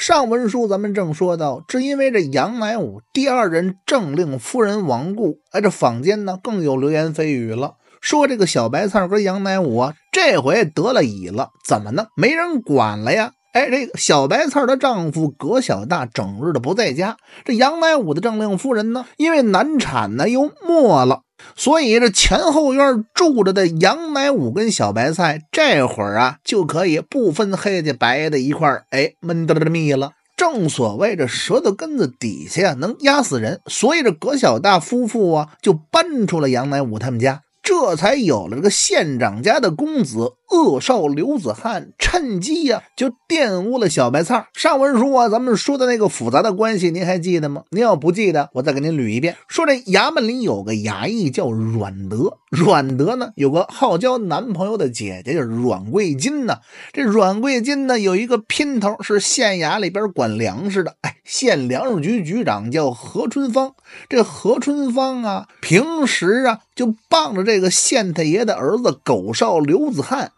上文书咱们正说到，只因为这杨乃武第二任政令夫人亡故，哎，这坊间呢更有流言蜚语了，说这个小白菜跟杨乃武啊，这回得了乙了，怎么呢？没人管了呀！哎，这个小白菜的丈夫葛小大整日的不在家，这杨乃武的政令夫人呢，因为难产呢又没了。所以这前后院住着的杨乃武跟小白菜，这会儿啊就可以不分黑的白的一块儿，哎，闷得的密了。正所谓这舌头根子底下能压死人。所以这葛小大夫妇啊，就搬出了杨乃武他们家，这才有了这个县长家的公子。恶少刘子汉趁机呀，就玷污了小白菜上文书啊，咱们说的那个复杂的关系，您还记得吗？您要不记得，我再给您捋一遍。说这衙门里有个衙役叫阮德，阮德呢有个好交男朋友的姐姐，叫阮桂金呢。这阮桂金呢有一个姘头，是县衙里边管粮食的，哎，县粮食局局长叫何春芳。这何春芳啊，平时啊就傍着这个县太爷的儿子狗少刘子汉。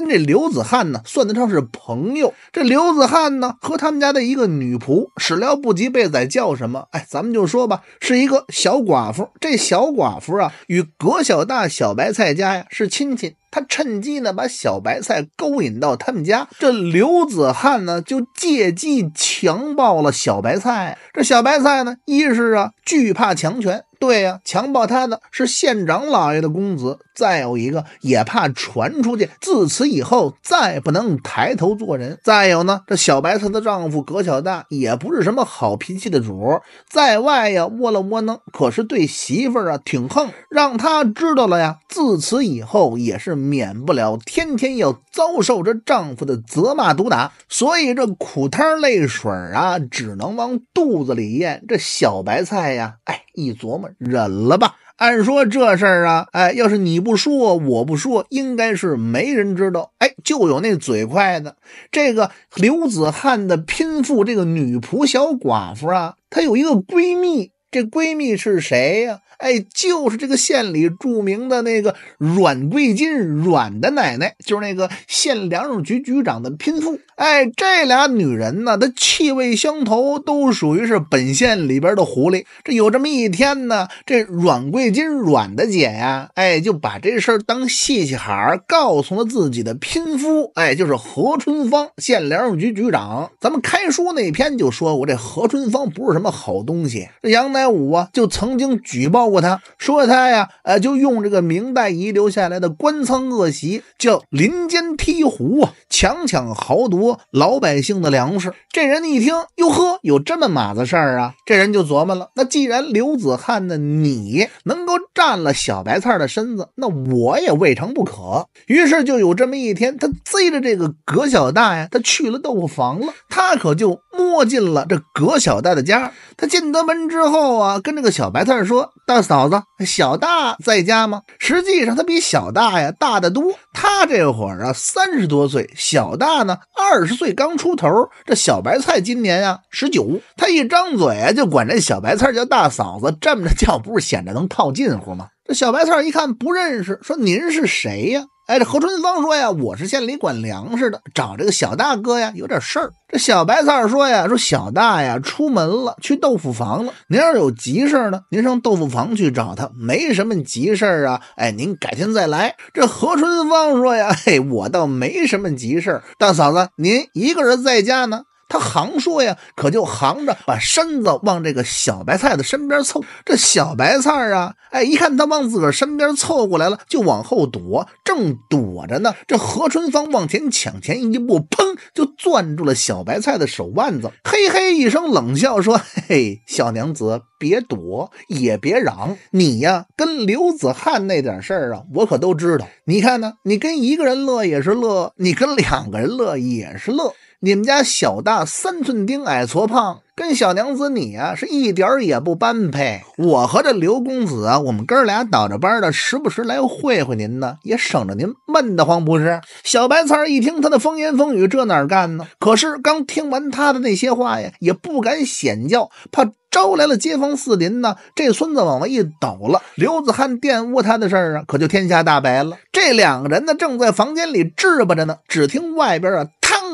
跟这刘子汉呢算得上是朋友。这刘子汉呢和他们家的一个女仆始料不及被宰叫什么？哎，咱们就说吧，是一个小寡妇。这小寡妇啊与葛小大小白菜家呀是亲戚。他趁机呢，把小白菜勾引到他们家。这刘子汉呢，就借机强暴了小白菜。这小白菜呢，一是啊惧怕强权，对呀，强暴他的是县长老爷的公子；再有一个也怕传出去，自此以后再不能抬头做人。再有呢，这小白菜的丈夫葛小大也不是什么好脾气的主，在外呀窝了窝囊，可是对媳妇儿啊挺横，让他知道了呀，自此以后也是。免不了天天要遭受着丈夫的责骂毒打，所以这苦汤泪水啊，只能往肚子里咽。这小白菜呀，哎，一琢磨，忍了吧。按说这事儿啊，哎，要是你不说，我不说，应该是没人知道。哎，就有那嘴快的，这个刘子汉的姘妇，这个女仆小寡妇啊，她有一个闺蜜。这闺蜜是谁呀？哎，就是这个县里著名的那个阮桂金，阮的奶奶，就是那个县粮食局局长的姘妇。哎，这俩女人呢，她气味相投，都属于是本县里边的狐狸。这有这么一天呢，这阮桂金阮大姐呀，哎，就把这事儿当细细哈儿告诉了自己的姘夫，哎，就是何春芳，县粮食局局长。咱们开书那篇就说过，这何春芳不是什么好东西。这杨乃武啊，就曾经举报过他，说他呀，呃，就用这个明代遗留下来的官仓恶习，叫林间踢壶，强抢豪夺。老百姓的粮食，这人一听，哟呵，有这么码子事儿啊！这人就琢磨了，那既然刘子汉的你能够占了小白菜的身子，那我也未尝不可。于是就有这么一天，他追着这个葛小大呀，他去了豆腐房了，他可就摸进了这葛小大的家。他进得门之后啊，跟这个小白菜说：“大嫂子，小大在家吗？”实际上他比小大呀大得多，他这会儿啊三十多岁，小大呢二。二十岁刚出头，这小白菜今年啊十九。他一张嘴就管这小白菜叫大嫂子，这么着叫不是显得能套近乎吗？这小白菜一看不认识，说您是谁呀？哎，这何春芳说呀，我是县里管粮食的，找这个小大哥呀，有点事儿。这小白菜说呀，说小大呀，出门了，去豆腐房了。您要是有急事儿呢，您上豆腐房去找他。没什么急事儿啊，哎，您改天再来。这何春芳说呀，嘿，我倒没什么急事儿，大嫂子，您一个人在家呢。他行说呀，可就行着把身子往这个小白菜的身边凑。这小白菜啊，哎，一看他往自个儿身边凑过来了，就往后躲。正躲着呢，这何春芳往前抢前一步，砰，就攥住了小白菜的手腕子。嘿嘿一声冷笑，说：“嘿，小娘子，别躲，也别嚷。你呀，跟刘子汉那点事儿啊，我可都知道。你看呢，你跟一个人乐也是乐，你跟两个人乐也是乐。”你们家小大三寸丁矮矬胖，跟小娘子你啊是一点儿也不般配。我和这刘公子啊，我们哥俩倒着班的，时不时来会会您呢，也省着您闷得慌，不是？小白菜一听他的风言风语，这哪干呢？可是刚听完他的那些话呀，也不敢显教，怕招来了街坊四邻呢。这孙子往外一抖了，刘子汉玷污他的事儿啊，可就天下大白了。这两个人呢，正在房间里置吧着呢，只听外边啊。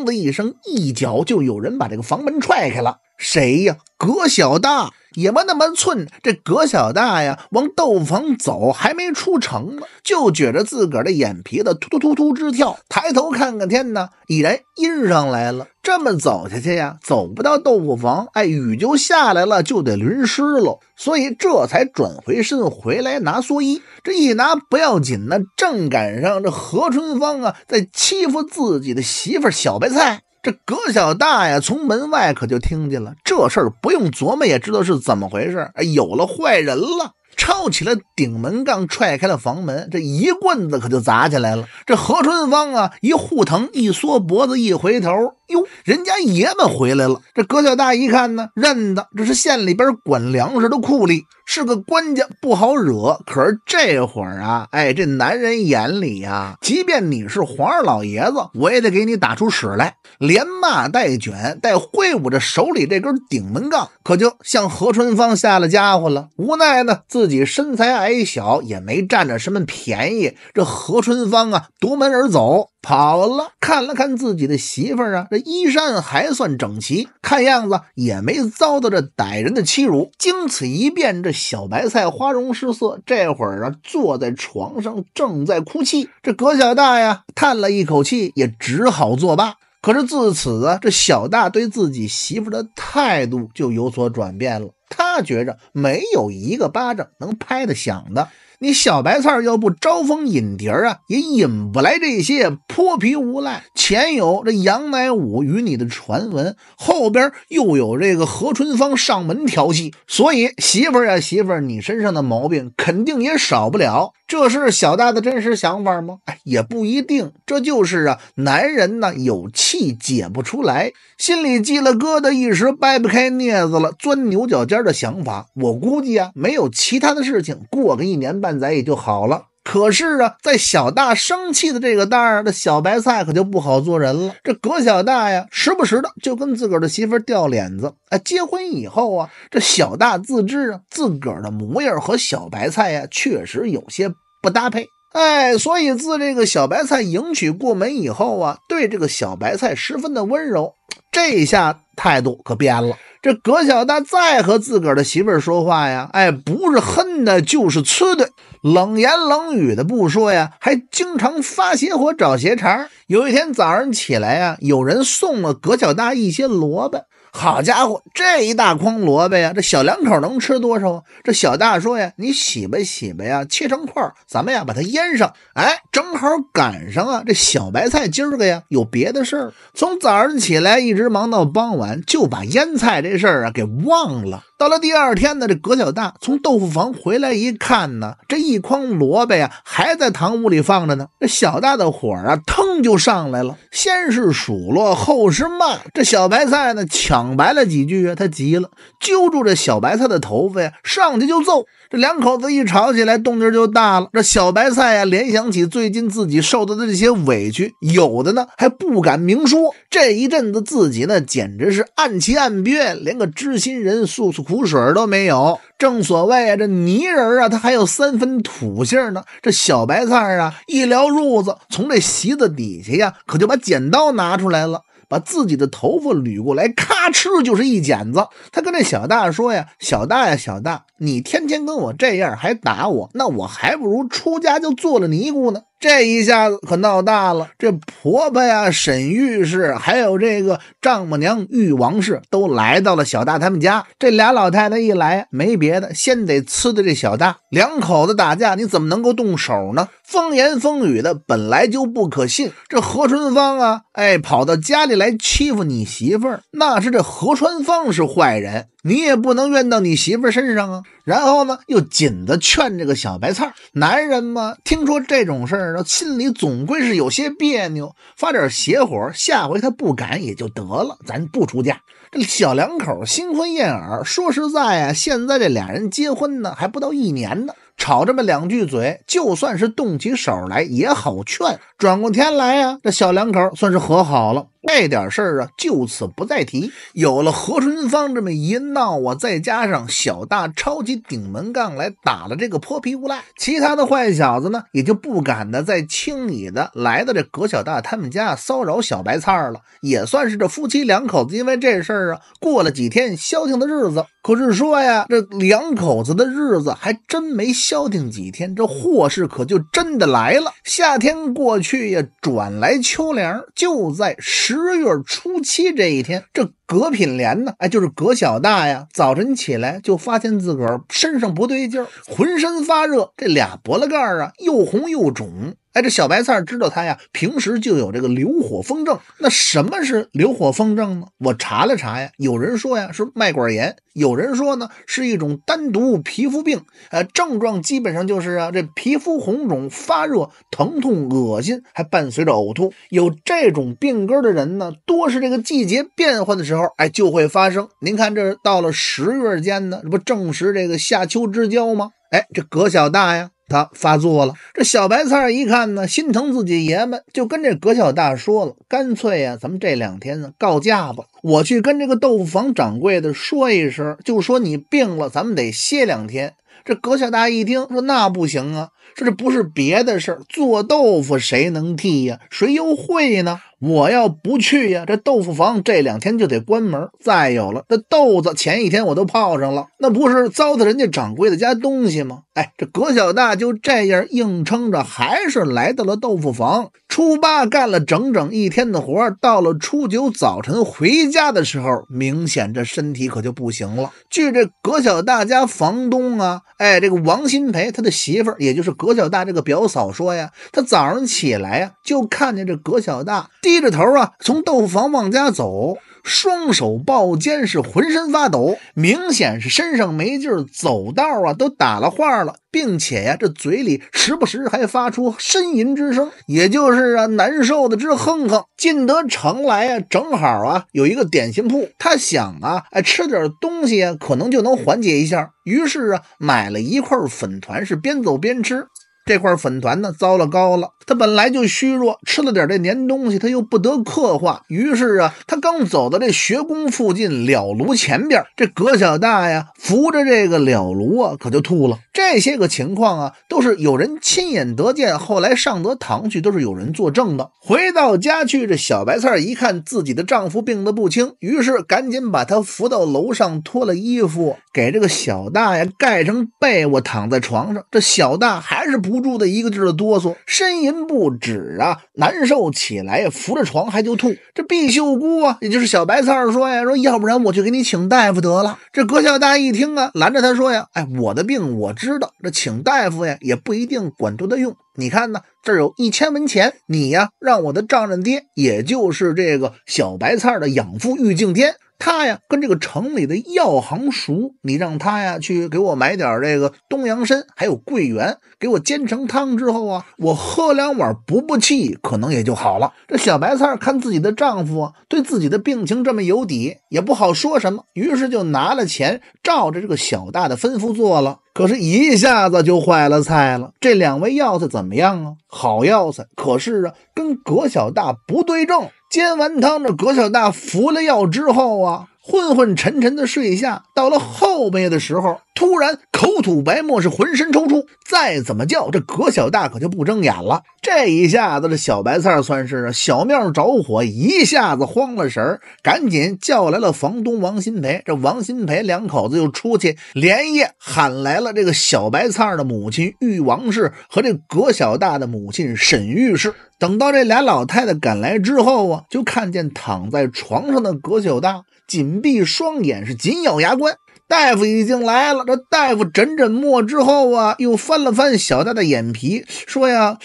的一声，一脚就有人把这个房门踹开了。谁呀？葛小大也不那么寸。这葛小大呀，往豆腐坊走，还没出城呢，就觉着自个儿的眼皮子突突突突直跳。抬头看看天呢，已然阴上来了。这么走下去呀，走不到豆腐坊，哎，雨就下来了，就得淋湿了。所以这才转回身回来拿蓑衣。这一拿不要紧呢，正赶上这何春芳啊，在欺负自己的媳妇小白菜。这葛小大呀，从门外可就听见了这事儿，不用琢磨也知道是怎么回事。有了坏人了，抄起了顶门杠，踹开了房门，这一棍子可就砸起来了。这何春芳啊，一护疼，一缩脖子，一回头。哟，人家爷们回来了。这葛小大一看呢，认得，这是县里边管粮食的库吏，是个官家，不好惹。可是这会儿啊，哎，这男人眼里呀，即便你是皇二老爷子，我也得给你打出屎来，连骂带卷，带挥舞着手里这根顶门杠，可就向何春芳下了家伙了。无奈呢，自己身材矮小，也没占着什么便宜。这何春芳啊，夺门而走。跑了，看了看自己的媳妇儿啊，这衣衫还算整齐，看样子也没遭到这歹人的欺辱。经此一变，这小白菜花容失色，这会儿啊，坐在床上正在哭泣。这葛小大呀，叹了一口气，也只好作罢。可是自此啊，这小大对自己媳妇儿的态度就有所转变了。他觉着没有一个巴掌能拍得响的，你小白菜要不招蜂引蝶啊，也引不来这些。泼皮无赖，前有这杨乃武与你的传闻，后边又有这个何春芳上门调戏，所以媳妇儿呀媳妇儿，你身上的毛病肯定也少不了。这是小大的真实想法吗？哎，也不一定。这就是啊，男人呢有气解不出来，心里积了疙瘩，一时掰不开镊子了，钻牛角尖的想法。我估计啊，没有其他的事情，过个一年半载也就好了。可是啊，在小大生气的这个当儿，这小白菜可就不好做人了。这葛小大呀，时不时的就跟自个儿的媳妇儿掉脸子啊。结婚以后啊，这小大自知啊，自个儿的模样和小白菜呀，确实有些不搭配。哎，所以自这个小白菜迎娶过门以后啊，对这个小白菜十分的温柔。这下态度可变了，这葛小大再和自个儿的媳妇儿说话呀，哎，不是哼的，就是呲的，冷言冷语的不说呀，还经常发邪火找邪茬有一天早上起来呀，有人送了葛小大一些萝卜。好家伙，这一大筐萝卜呀，这小两口能吃多少啊？这小大说呀：“你洗吧洗吧呀，切成块，咱们呀把它腌上。”哎，正好赶上啊，这小白菜今儿个呀有别的事儿，从早上起来一直忙到傍晚，就把腌菜这事儿啊给忘了。到了第二天呢，这葛小大从豆腐房回来一看呢，这一筐萝卜啊还在堂屋里放着呢。这小大的火啊，腾就上来了，先是数落，后是骂。这小白菜呢，抢白了几句，啊，他急了，揪住这小白菜的头发，呀、上去就揍。这两口子一吵起来，动静就大了。这小白菜呀，联想起最近自己受到的这些委屈，有的呢还不敢明说。这一阵子自己呢，简直是暗气暗憋，连个知心人诉诉苦水都没有。正所谓啊，这泥人啊，他还有三分土性呢。这小白菜啊，一撩褥子，从这席子底下呀，可就把剪刀拿出来了，把自己的头发捋过来，咔哧就是一剪子。他跟这小大说呀：“小大呀，小大，你天天跟我这样还打我，那我还不如出家就做了尼姑呢。”这一下子可闹大了！这婆婆呀，沈玉氏，还有这个丈母娘玉王氏，都来到了小大他们家。这俩老太太一来，没别的，先得呲的这小大两口子打架，你怎么能够动手呢？风言风语的本来就不可信。这何春芳啊，哎，跑到家里来欺负你媳妇儿，那是这何春芳是坏人。你也不能怨到你媳妇儿身上啊，然后呢，又紧的劝这个小白菜儿，男人嘛，听说这种事儿，心里总归是有些别扭，发点邪火，下回他不敢也就得了。咱不出嫁，这小两口新婚燕尔，说实在啊，现在这俩人结婚呢，还不到一年呢，吵这么两句嘴，就算是动起手来也好劝。转过天来呀，这小两口算是和好了。那点事儿啊，就此不再提。有了何春芳这么一闹啊，再加上小大抄起顶门杠来打了这个泼皮无赖，其他的坏小子呢也就不敢的再轻易的来到这葛小大他们家骚扰小白菜儿了。也算是这夫妻两口子因为这事儿啊，过了几天消停的日子。可是说呀，这两口子的日子还真没消停几天，这祸事可就真的来了。夏天过去呀，转来秋凉，就在十。十月初七这一天，这葛品莲呢，哎，就是葛小大呀，早晨起来就发现自个儿身上不对劲儿，浑身发热，这俩脖子盖儿啊又红又肿。哎，这小白菜知道他呀，平时就有这个流火风症。那什么是流火风症呢？我查了查呀，有人说呀是脉管炎，有人说呢是一种单独皮肤病。呃，症状基本上就是啊，这皮肤红肿、发热、疼痛、恶心，还伴随着呕吐。有这种病根的人呢，多是这个季节变换的时候，哎，就会发生。您看这到了十月间呢，这不正是这个夏秋之交吗？哎，这葛小大呀。他发作了，这小白菜一看呢，心疼自己爷们，就跟这葛小大说了：“干脆啊，咱们这两天呢告假吧，我去跟这个豆腐房掌柜的说一声，就说你病了，咱们得歇两天。”这葛小大一听说，那不行啊，说这不是别的事儿，做豆腐谁能替呀？谁又会呢？我要不去呀，这豆腐房这两天就得关门。再有了，那豆子前一天我都泡上了，那不是糟蹋人家掌柜的家东西吗？哎，这葛小大就这样硬撑着，还是来到了豆腐房。初八干了整整一天的活到了初九早晨回家的时候，明显这身体可就不行了。据这葛小大家房东啊，哎，这个王新培他的媳妇儿，也就是葛小大这个表嫂说呀，他早上起来呀，就看见这葛小大低着头啊，从豆腐房往家走。双手抱肩，是浑身发抖，明显是身上没劲儿，走道啊都打了晃了，并且呀，这嘴里时不时还发出呻吟之声，也就是啊难受的直哼哼。进得城来啊，正好啊有一个点心铺，他想啊，哎吃点东西啊，可能就能缓解一下。于是啊，买了一块粉团，是边走边吃。这块粉团呢，糟了，高了。他本来就虚弱，吃了点这黏东西，他又不得刻画。于是啊，他刚走到这学宫附近了炉前边，这葛小大呀，扶着这个了炉啊，可就吐了。这些个情况啊，都是有人亲眼得见，后来上得堂去都是有人作证的。回到家去，这小白菜一看自己的丈夫病得不轻，于是赶紧把他扶到楼上，脱了衣服。给这个小大爷盖成被窝，躺在床上，这小大还是不住的一个劲儿的哆嗦，呻吟不止啊，难受起来，扶着床还就吐。这毕秀姑啊，也就是小白菜说呀，说要不然我去给你请大夫得了。这葛小大一听啊，拦着他说呀，哎，我的病我知道，这请大夫呀，也不一定管多大用。你看呢？这儿有一千文钱，你呀让我的丈人爹，也就是这个小白菜的养父玉敬天，他呀跟这个城里的药行熟，你让他呀去给我买点这个东洋参，还有桂圆，给我煎成汤之后啊，我喝两碗补补气，可能也就好了。这小白菜看自己的丈夫对自己的病情这么有底，也不好说什么，于是就拿了钱，照着这个小大的吩咐做了。可是，一下子就坏了菜了。这两味药材怎么样啊？好药材，可是啊，跟葛小大不对症。煎完汤，这葛小大服了药之后啊。昏昏沉沉的睡下，到了后半夜的时候，突然口吐白沫，是浑身抽搐，再怎么叫，这葛小大可就不睁眼了。这一下子，这小白菜算是啊小庙着火，一下子慌了神儿，赶紧叫来了房东王新培。这王新培两口子又出去，连夜喊来了这个小白菜的母亲玉王氏和这葛小大的母亲沈玉氏。等到这俩老太太赶来之后啊，就看见躺在床上的葛小大紧闭双眼，是紧咬牙关。大夫已经来了，这大夫诊诊脉之后啊，又翻了翻小大的眼皮，说呀，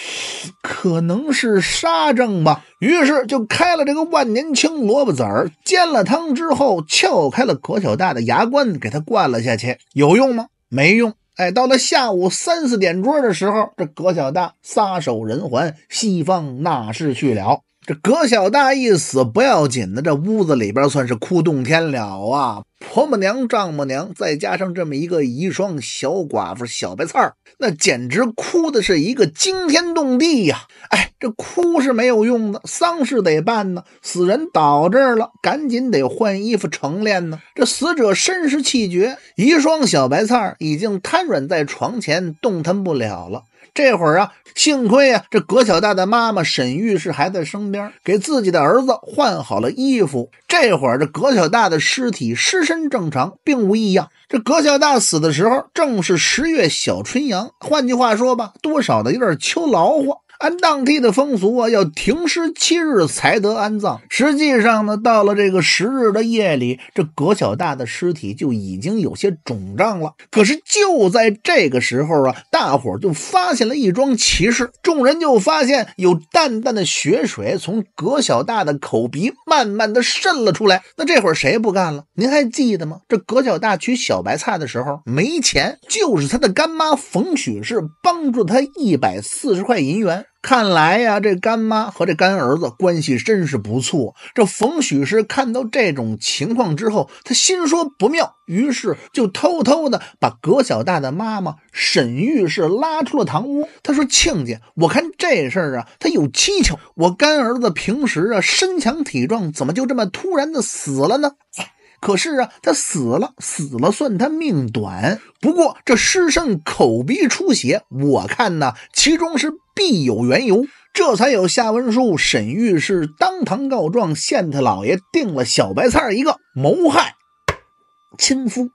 可能是沙症吧。于是就开了这个万年青萝卜籽儿，煎了汤之后，撬开了葛小大的牙关，给他灌了下去。有用吗？没用。哎，到了下午三四点钟的时候，这葛小大撒手人寰，西方那是去了。这葛小大一死不要紧的，这屋子里边算是哭动天了啊！婆母娘、丈母娘，再加上这么一个遗孀小寡妇小白菜儿，那简直哭的是一个惊天动地呀！哎，这哭是没有用的，丧事得办呢。死人倒这儿了，赶紧得换衣服成殓呢。这死者身是气绝，遗孀小白菜儿已经瘫软在床前，动弹不了了。这会儿啊，幸亏啊，这葛小大的妈妈沈玉是还在身边，给自己的儿子换好了衣服。这会儿这葛小大的尸体尸身正常，并无异样。这葛小大死的时候，正是十月小春阳，换句话说吧，多少的有点秋老虎。按当地的风俗啊，要停尸七日才得安葬。实际上呢，到了这个十日的夜里，这葛小大的尸体就已经有些肿胀了。可是就在这个时候啊，大伙就发现了一桩奇事：众人就发现有淡淡的血水从葛小大的口鼻慢慢的渗了出来。那这会儿谁不干了？您还记得吗？这葛小大娶小白菜的时候没钱，就是他的干妈冯许氏帮助他一百四十块银元。看来呀，这干妈和这干儿子关系真是不错。这冯许是看到这种情况之后，他心说不妙，于是就偷偷的把葛小大的妈妈沈玉氏拉出了堂屋。他说：“亲家，我看这事儿啊，他有蹊跷。我干儿子平时啊身强体壮，怎么就这么突然的死了呢？可是啊，他死了，死了算他命短。不过这尸身口鼻出血，我看呢，其中是……”必有缘由，这才有下文书。沈玉是当堂告状，县太老爷定了小白菜一个谋害亲夫。